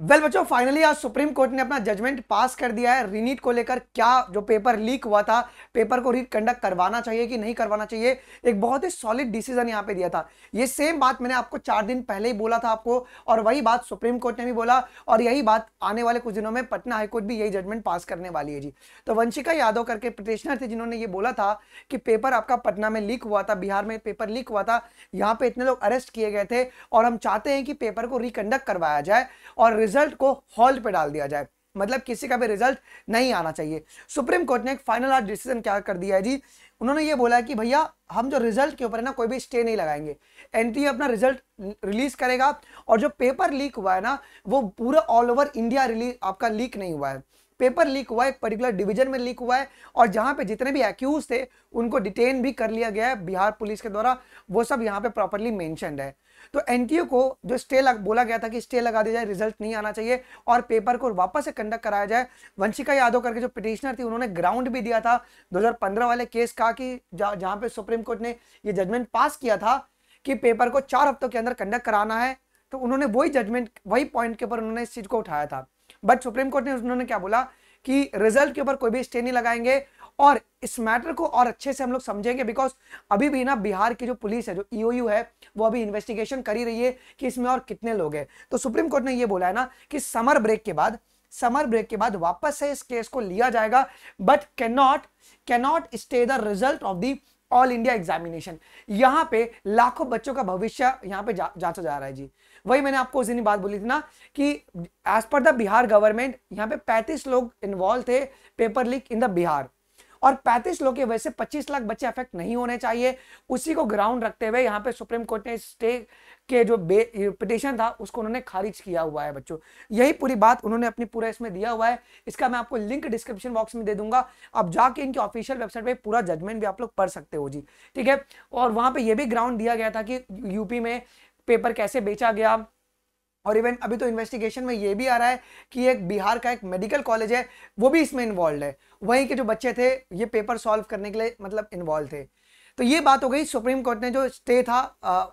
well well, बच्चों finally आज supreme court ने अपना जजमेंट पास कर दिया है रीनीट को लेकर क्या जो पेपर लीक हुआ था पेपर को रिकंडक्ट करवाना चाहिए कि नहीं करवाना चाहिए एक बहुत ही सॉलिड डिसीजन यहां पे दिया था ये सेम बात मैंने आपको चार दिन पहले ही बोला था आपको और वही बात सुप्रीम कोर्ट ने भी बोला और यही बात आने वाले कुछ दिनों में पटना हाईकोर्ट भी यही जजमेंट पास करने वाली है जी तो वंशिका यादव करके पिटिशनर थे जिन्होंने ये बोला था कि पेपर आपका पटना में लीक हुआ था बिहार में पेपर लीक हुआ था यहाँ पे इतने लोग अरेस्ट किए गए थे और हम चाहते हैं कि पेपर को रिकंडक्ट करवाया जाए और रिजल्ट को हॉल्ट पे डाल दिया जाए मतलब किसी का भी रिजल्ट नहीं आना चाहिए सुप्रीम कोर्ट ने एक फाइनल आज डिसीजन क्या कर दिया है जी उन्होंने ये बोला कि भैया हम जो रिजल्ट के ऊपर है ना कोई भी स्टे नहीं लगाएंगे एनटीए अपना रिजल्ट रिलीज करेगा और जो पेपर लीक हुआ है ना वो पूरा ऑल ओवर इंडिया रिलीज आपका लीक नहीं हुआ है पेपर लीक हुआ है एक पर्टिकुलर डिवीजन में लीक हुआ है और जहां पे जितने भी एक्यूज थे उनको डिटेन भी कर लिया गया है बिहार पुलिस के द्वारा वो सब यहाँ पे प्रॉपरली मेंशनड है तो एनटीयू को जो स्टे लग, बोला गया था कि स्टे लगा दिया जाए रिजल्ट नहीं आना चाहिए और पेपर को वापस से कंडक्ट कराया जाए वंशिका यादव करके जो पिटिशनर थी उन्होंने ग्राउंड भी दिया था 2015 वाले केस का कि जहां पे सुप्रीम कोर्ट ने ये जजमेंट पास किया था कि पेपर को चार हफ्तों के अंदर कंडक्ट कराना है तो उन्होंने वही जजमेंट वही पॉइंट के ऊपर उन्होंने इस चीज को उठाया था बट सुप्रीम कोर्ट ने उन्होंने क्या बोला कि रिजल्ट के ऊपर कोई भी स्टे नहीं लगाएंगे और इस मैटर को और अच्छे से हम लोग समझेंगे बिकॉज अभी भी ना बिहार की जो पुलिस है जो ईओयू e है वो अभी इन्वेस्टिगेशन कर ही रही है कि इसमें और कितने लोग हैं तो सुप्रीम कोर्ट ने ये बोला है ना कि समर ब्रेक के बाद समर ब्रेक के बाद वापस से इस केस को लिया जाएगा but can not can not stay the result of the all India examination यहाँ पे लाखों बच्चों का भविष्य यहाँ पे जा, जांचा जा रहा है जी वही मैंने आपको उस दिन बात बोली थी ना कि as per the Bihar government यहाँ पे 35 लोग इन्वॉल्व थे paper leak in the Bihar और पैंतीस लोग की वजह से पच्चीस लाख बच्चे अफेक्ट नहीं होने चाहिए उसी को ग्राउंड रखते हुए यहाँ पे सुप्रीम कोर्ट ने स्टे के जो पिटिशन था उसको उन्होंने खारिज किया हुआ है बच्चों यही पूरी बात उन्होंने अपनी पूरा इसमें दिया हुआ है इसका मैं आपको लिंक डिस्क्रिप्शन बॉक्स में दे दूंगा आप जाके इनकी ऑफिशियल वेबसाइट पे पूरा जजमेंट भी आप लोग पढ़ सकते हो जी ठीक है और वहां पे ये भी ग्राउंड दिया गया था कि यूपी में पेपर कैसे बेचा गया और इवन अभी तो इन्वेस्टिगेशन में ये भी आ रहा है कि एक बिहार का एक मेडिकल कॉलेज है वो भी इसमें इन्वॉल्व है वहीं के जो बच्चे थे ये पेपर सॉल्व करने के लिए मतलब इन्वॉल्व थे तो ये बात हो गई सुप्रीम कोर्ट ने जो स्टे था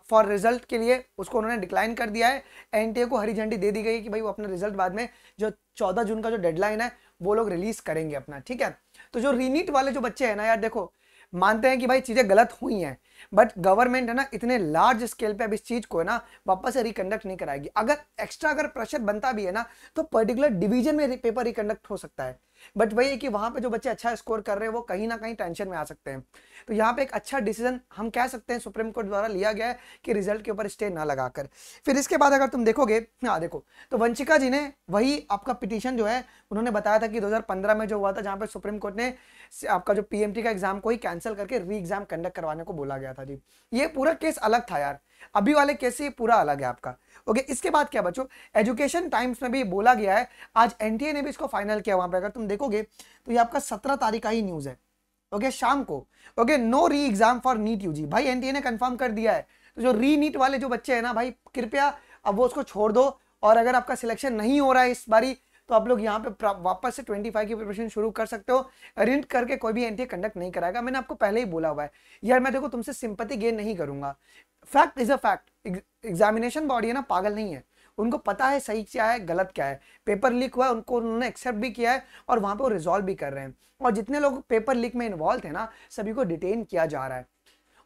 फॉर रिजल्ट के लिए उसको उन्होंने डिक्लाइन कर दिया है एन को हरी झंडी दे दी गई कि भाई वो अपना रिजल्ट बाद में जो चौदह जून का जो डेडलाइन है वो लोग रिलीज करेंगे अपना ठीक है तो जो रीनीट वाले जो बच्चे हैं ना यार देखो मानते हैं कि भाई चीज़ें गलत हुई हैं बट गवर्नमेंट है ना इतने लार्ज स्केल पे अब इस चीज़ को है ना वापस से रिकंडक्ट नहीं कराएगी अगर एक्स्ट्रा अगर प्रेशर बनता भी है ना तो पर्टिकुलर डिवीजन में पेपर रिकंडक्ट हो सकता है बट वही है कि वहां पे जो बच्चे अच्छा स्कोर कर रहे हैं वो कहीं ना कहीं टेंशन में आ सकते हैं तो यहाँ पे एक अच्छा डिसीजन हम कह सकते हैं सुप्रीम कोर्ट द्वारा लिया गया है कि रिजल्ट के ऊपर स्टे ना लगाकर फिर इसके बाद अगर तुम देखोगे हाँ देखो तो वंशिका जी ने वही आपका पिटीशन जो है उन्होंने बताया था कि दो में जो हुआ था जहाँ पे सुप्रीम कोर्ट ने आपका जो पी का एग्जाम को ही कैंसिल करके री एग्जाम कंडक्ट करवाने को बोला गया था जी ये पूरा केस अलग था यार अभी वाले केस से पूरा अलग है आपका ओके इसके बाद क्या बच्चों एजुकेशन टाइम्स में भी बोला गया है आज एनटीए ने भी इसको फाइनल किया वहां पर अगर तुम देखोगे तो ये आपका सत्रह तारीख का ही न्यूज है ओके शाम को okay no re exam for NEET UG भाई एनटीए ने कंफर्म कर दिया है तो जो री नीट वाले जो बच्चे हैं ना भाई कृपया अब वो उसको छोड़ दो और अगर आपका सिलेक्शन नहीं हो रहा है इस बारी तो आप लोग यहाँ पे वापस से 25 की प्रिपरेशन शुरू कर सकते हो रिंट करके कोई भी एनटीए कंडक्ट नहीं कराएगा मैंने आपको पहले ही बोला हुआ है यार मैं देखो तुमसे सिंपति गेन नहीं करूंगा fact is a fact examination body है ना पागल नहीं है उनको पता है सही क्या है गलत क्या है पेपर लीक हुआ है उनको उन्होंने एक्सेप्ट भी किया है और वहाँ पे वो रिजॉल्व भी कर रहे हैं और जितने लोग पेपर लीक में इन्वॉल्व थे ना सभी को डिटेन किया जा रहा है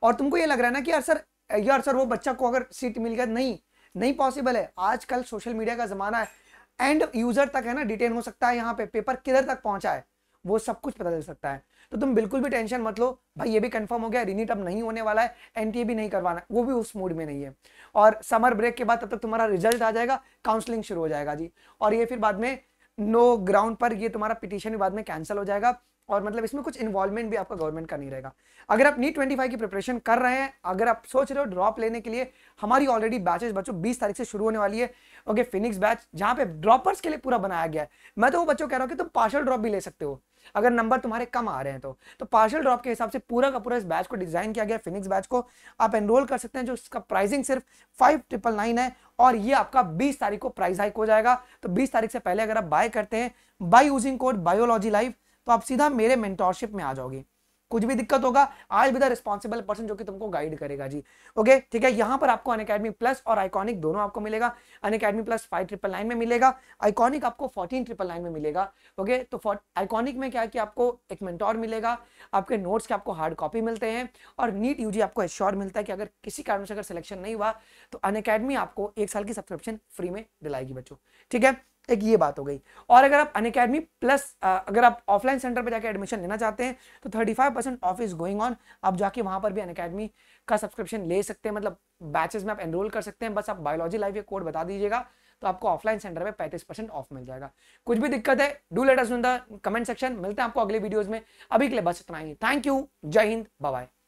और तुमको ये लग रहा है ना कि यार सर यार सर वो बच्चा को अगर सीट मिल गया नहीं नहीं पॉसिबल है आजकल सोशल मीडिया का ज़माना है एंड यूजर तक है ना डिटेन हो सकता है यहाँ पे पेपर किधर तक पहुंचा है वो सब कुछ पता चल सकता है तो तुम बिल्कुल भी टेंशन मत लो भाई ये भी कंफर्म हो गया रिनीट अब नहीं होने वाला है एनटीए भी नहीं करवाना वो भी उस मूड में नहीं है और समर ब्रेक के बाद तब तक तुम्हारा रिजल्ट आ जाएगा काउंसलिंग शुरू हो जाएगा जी और ये फिर बाद में नो ग्राउंड पर ये तुम्हारा पिटिशन भी बाद में कैंसिल हो जाएगा और मतलब इसमें कुछ इन्वॉल्वमेंट भी आपका गवर्नमेंट का नहीं रहेगा अगर आप नीट ट्वेंटी फाइव की प्रिपरेशन कर रहे हैं अगर आप सोच रहे हो ड्रॉप लेने के लिए हमारी ऑलरेडी बैचेस बच्चों बीस तारीख से शुरू होने वाली है ओके फिनिक्स बैच जहाँ पे ड्रॉपर्स के लिए पूरा बनाया गया है मैं तो वो बच्चों कह रहा हूँ कि तुम पार्शल ड्रॉप भी ले सकते हो अगर नंबर तुम्हारे कम आ रहे हैं तो तो पार्शल ड्रॉप के हिसाब से पूरा का पूरा इस बैच को डिजाइन किया गया फिनिक्स बैच को आप एनरोल कर सकते हैं जो इसका प्राइसिंग सिर्फ फाइव ट्रिपल नाइन है और ये आपका 20 तारीख को प्राइस हाइक हो जाएगा तो 20 तारीख से पहले अगर आप बाय करते हैं by using code biology life तो आप सीधा मेरे मेंटोरशिप में आ जाओगे कुछ भी दिक्कत होगा आज विद रिस्पॉन्सिबल पर्सन जो कि तुमको गाइड करेगा जी ओके ठीक है यहां पर आपको अनकेडमी प्लस और आइकॉनिक दोनों आपको मिलेगा Unacademy plus five triple nine में मिलेगा आइकॉनिक आपको फोर्टीन ट्रिपल नाइन में मिलेगा ओके तो आइकॉनिक में क्या है कि आपको एक मेंटोर मिलेगा आपके नोट्स के आपको हार्ड कॉपी मिलते हैं और नीट यूजी आपको एश्योर मिलता है कि अगर किसी कारण से अगर सिलेक्शन नहीं हुआ तो अनकेडमी आपको एक साल की सब्सक्रिप्शन फ्री में दिलाएगी बच्चों ठीक है एक ये बात हो गई और अगर आप अनकेडमी प्लस अगर आप ऑफलाइन सेंटर पर जाकर एडमिशन लेना चाहते हैं तो thirty five percent off is going on आप जाके वहाँ पर भी अन अकेडमी का सब्सक्रिप्शन ले सकते हैं मतलब बैचेज में आप एनरोल कर सकते हैं बस आप बायोलॉजी लाइफ कोड बता दीजिएगा तो आपको ऑफलाइन सेंटर में पैंतीस परसेंट ऑफ मिल जाएगा कुछ भी दिक्कत है do letter us the comment section मिलते हैं आपको अगले वीडियोज में अभी के लिए बस इतना ही थैंक यू जय हिंद बाय